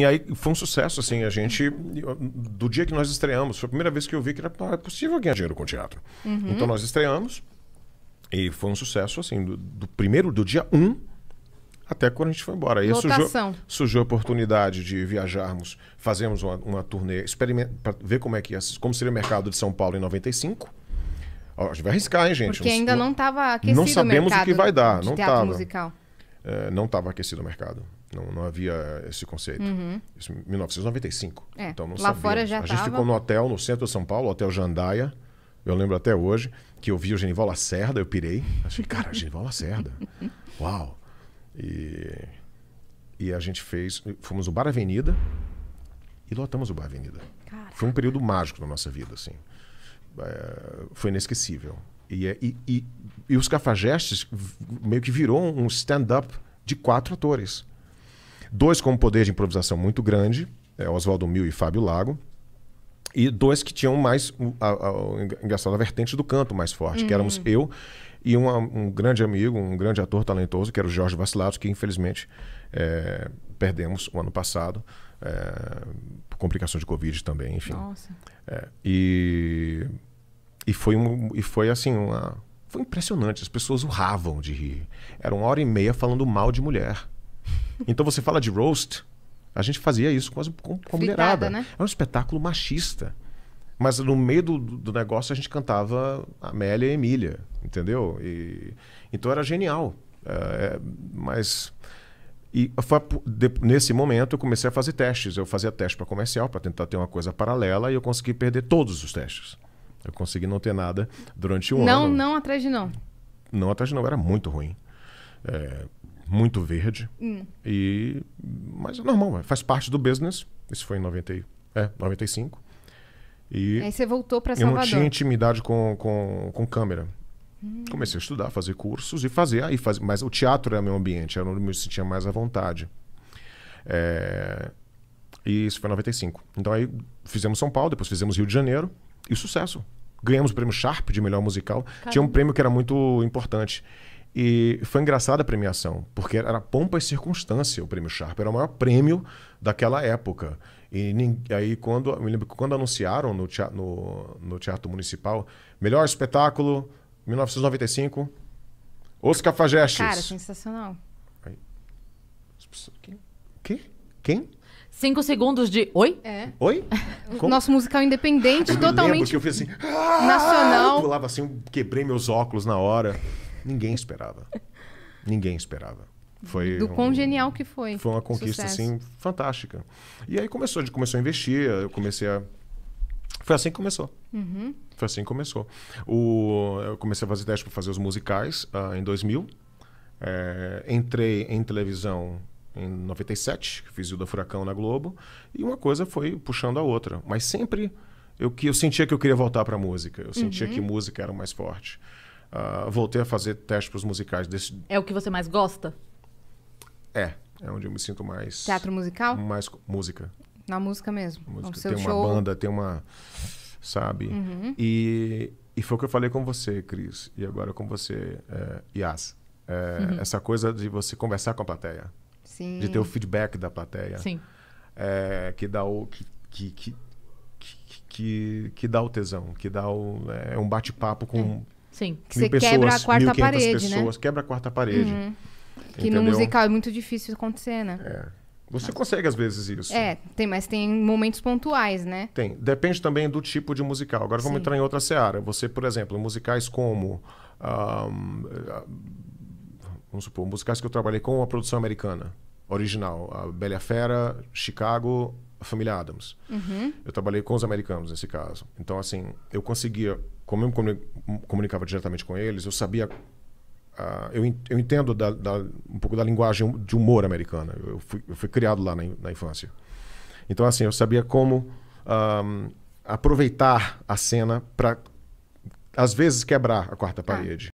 E aí foi um sucesso, assim, a gente, do dia que nós estreamos, foi a primeira vez que eu vi que era ah, é possível ganhar dinheiro com teatro. Uhum. Então nós estreamos e foi um sucesso, assim, do, do primeiro, do dia 1 um, até quando a gente foi embora. Aí surgiu, surgiu, a oportunidade de viajarmos, fazermos uma, uma turnê, para ver como é que ia, como seria o mercado de São Paulo em 95. Ó, a gente vai arriscar, hein, gente? Porque ainda não estava aquecido Não sabemos o, o que vai dar. Não estava. É, não estava aquecido o mercado. Não, não havia esse conceito. Uhum. Isso em 1995. É. Então não Lá fora já A gente tava... ficou no hotel, no centro de São Paulo, Hotel Jandaia. Eu lembro até hoje que eu vi o Genival Lacerda, eu pirei. Achei, cara, Genival Lacerda. Uau! E, e a gente fez. Fomos no Bar Avenida e lotamos o Bar Avenida. Caraca. Foi um período mágico na nossa vida, assim. É, foi inesquecível. E, é, e, e, e os Cafajestes meio que virou um stand-up de quatro atores. Dois com um poder de improvisação muito grande, é, Oswaldo Mil e Fábio Lago. E dois que tinham mais a, a, engraçado, a vertente do canto mais forte, uhum. que éramos hum. eu e um, um, grande amigo, um grande ator talentoso, que era o Jorge Vacilatos, que infelizmente é, perdemos o ano passado, é, por complicações de Covid também, enfim. Nossa. É, e, e, foi um, e foi assim, uma, foi impressionante, as pessoas urravam de rir. Era uma hora e meia falando mal de mulher. Então você fala de roast, a gente fazia isso com, as, com, com a mulherada. Né? Era um espetáculo machista. Mas no meio do, do negócio a gente cantava Amélia e Emília, entendeu? E, então era genial. É, é mas. E foi, de, nesse momento eu comecei a fazer testes. Eu fazia teste para comercial, para tentar ter uma coisa paralela, e eu consegui perder todos os testes. Eu consegui não ter nada durante um não, ano. Não, não atrás de não. Não atrás de não, era muito ruim. É, muito verde. Hum. E, mas é normal, é, faz parte do business. Isso foi em 90, é, 95. E aí você voltou para Salvador. Eu não tinha intimidade com, com, com câmera. Hum. Comecei a estudar, fazer cursos e fazer. Aí faz, mas o teatro era meu ambiente, era onde eu me sentia mais à vontade. É, e isso foi em 95. Então aí fizemos São Paulo, depois fizemos Rio de Janeiro e sucesso. Ganhamos o prêmio Sharp de melhor musical. Caramba. Tinha um prêmio que era muito importante e foi engraçada a premiação, porque era pompa e circunstância o prêmio Sharp, era o maior prêmio daquela época. E aí, quando, me lembro quando anunciaram no teatro, no, no teatro Municipal, melhor espetáculo, 1995, Os Cafajestes. Cara, sensacional. Aí, quem? Quem? Cinco segundos de oi? É. Oi? Como? Nosso musical independente, eu totalmente. Lembro que eu fiz assim. Nacional. Eu pulava assim, quebrei meus óculos na hora. Ninguém esperava. Ninguém esperava. Foi do quão um, genial que foi. Foi uma conquista Sucesso. assim fantástica. E aí começou, de começou a investir, eu comecei a foi assim que começou. Uhum. Foi assim que começou. O, eu comecei a fazer teste para fazer os musicais uh, em 2000. É, eh, entrei em televisão em 97, fiz o da Furacão na Globo. E uma coisa foi puxando a outra. Mas sempre eu, que, eu sentia que eu queria voltar para música. Eu sentia uhum. que música era o mais forte uh, voltei a fazer teste para os musicais. Desse... É o que você mais gosta? É, é onde eu me sinto mais. Teatro musical? Mais música. Na música mesmo. Música. tem uma show. banda, tem uma. Sabe? Uhum. E, e foi o que eu falei com você, Cris, e agora com você, é, Yas. É, uhum. Essa coisa de você conversar com a plateia. Sim. De ter o feedback da plateia. Sim. É, que dá o. que, que, que que, que, dá o tesão, que dá o, é um bate-papo com, é. Sim, que mil você pessoas, quebra a quarta parede, né? pessoas, né? Quebra a quarta parede. Uhum. Que no musical é muito difícil acontecer, né? É. Você consegue às vezes isso. É, tem, mas tem momentos pontuais, né? Tem. Depende também do tipo de musical. Agora vamos Sim. entrar em outra seara. Você, por exemplo, musicais como. Um, vamos supor, musicais que eu trabalhei com a produção americana original. A Bela Fera, Chicago, a família Adams. Uhum. Eu trabalhei com os americanos nesse caso. Então, assim, eu conseguia, como eu me comunicava diretamente com eles, eu sabia. Uh, eu, eu entendo da, da, um pouco da linguagem de humor americana. Eu fui, eu fui criado lá na, na, infância. Então, assim, eu sabia como um, aproveitar a cena para, às vezes, quebrar a quarta ah. parede.